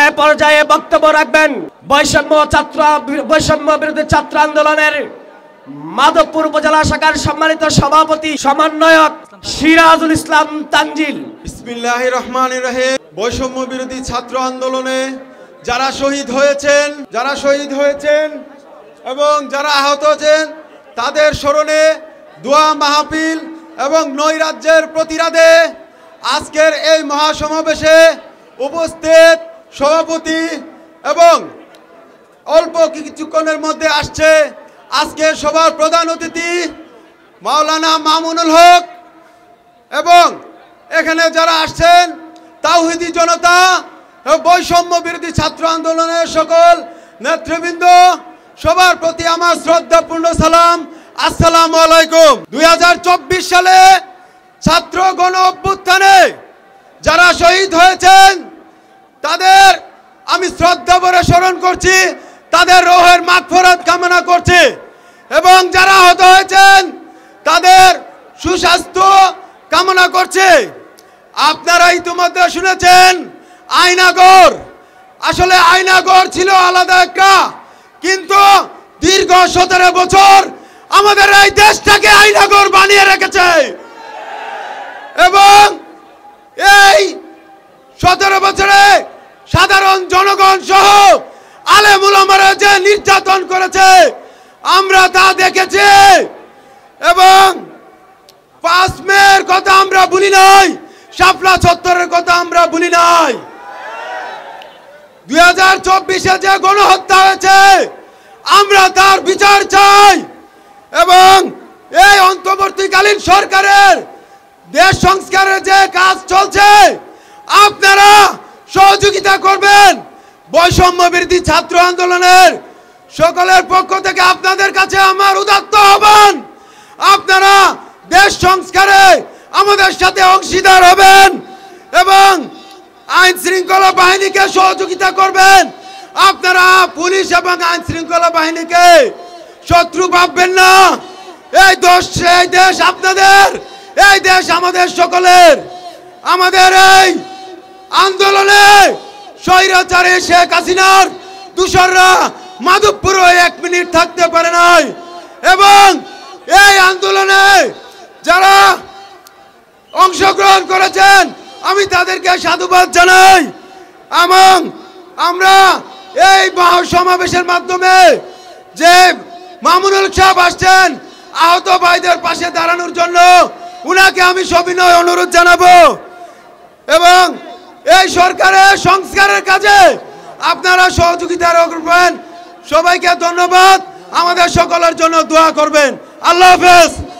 এ পর্যায়ে বক্তব্য রাখবেন বৈষম্য ছাত্র বৈষম্য বিরোধী ছাত্র আন্দোলনের মাধবপুর উপজেলা শাখার সম্মানিত সভাপতি সমন্বয়ক সিরাজুল ইসলাম তানজিল ইসমিল্লাহ রহমান রহিম বৈষম্য বিরোধী ছাত্র আন্দোলনে যারা শহীদ হয়েছেন যারা শহীদ হয়েছেন এবং যারা আহত হয়েছেন তাদের স্মরণে দোয়া মাহফিল এবং নৈরাজ্যের প্রতিরাদে আজকের এই মহাসমাবেশে উপস্থিত সভাপতি এবং অল্প কিছুক্ষণের মধ্যে আসছে আজকে সবার প্রধান অতিথি মাওলানা মামুনুল হক এবং এখানে যারা আসছেন তাওহিদি জনতা বৈষম্য বিরোধী ছাত্র আন্দোলনের সকল নেতৃবৃন্দ সবার প্রতি আমার শ্রদ্ধাপূর্ণ সালাম আসসালাম আলাইকুম দুই সালে ছাত্র গণ অভ্যুত্থানে যারা শহীদ হয়েছেন তাদের আমি শ্রদ্ধা ভরে স্মরণ করছি তাদের রোহের মাগফরত কামনা করছি এবং যারা হত হয়েছেন তাদের সুস্বাস্থ্য কামনা করছে আপনারা ইতিমধ্যে শুনেছেন আইনাগর আসলে আইনাগর ছিল আলাদা একটা কিন্তু দীর্ঘ সতেরো বছর আমাদের এই দেশটাকে আইনাগর বানিয়ে রেখেছে এবং এই সতেরো বছরে সাধারণ জনগণ সহ আলেমুলামারা যে নির্যাতন করেছে আমরা তা দেখেছি এবং পাঁচ কথা আমরা ভুলি নাই শাপলা চত্বরের কথা আমরা ভুলি নাই দুই হাজার চব্বিশে যে গণহত্যা হয়েছে আমরা তার বিচার চাই এবং এই অন্তর্বর্তীকালীন সরকারের দেশ সংস্কারের যে কাজ চলছে আপনি সহযোগিতা করবেন বৈষম্য বৃদ্ধি ছাত্র আন্দোলনের সকলের পক্ষ থেকে আপনাদের কাছে আমার উদাত্ত হবেন আপনারা দেশ সংস্কারে আমাদের সাথে অংশীদার হবেন এবং আইন শৃঙ্খলা বাহিনীকে সহযোগিতা করবেন আপনারা পুলিশ এবং আইন শৃঙ্খলা বাহিনীকে শত্রু ভাববেন না এই দেশ এই দেশ আপনাদের এই দেশ আমাদের সকলের আমাদের এই আন্দোলনে স্বৈরাচারে শেখ হাসিনার দূষররা মাধবপুর এক মিনিট থাকতে পারে নাই এবং এই আন্দোলনে যারা অংশগ্রহণ করেছেন আমি তাদেরকে সাধুবাদ জানাই এবং আমরা এই সমাবেশের মাধ্যমে যে মামুনুল সাহেব আসছেন আহত ভাইদের পাশে দাঁড়ানোর জন্য উনাকে আমি সবিনয় অনুরোধ জানাবো এই সরকারের সংস্কারের কাজে আপনারা সহযোগিতা করবেন সবাইকে ধন্যবাদ আমাদের সকলের জন্য দোয়া করবেন আল্লাহ হাফেজ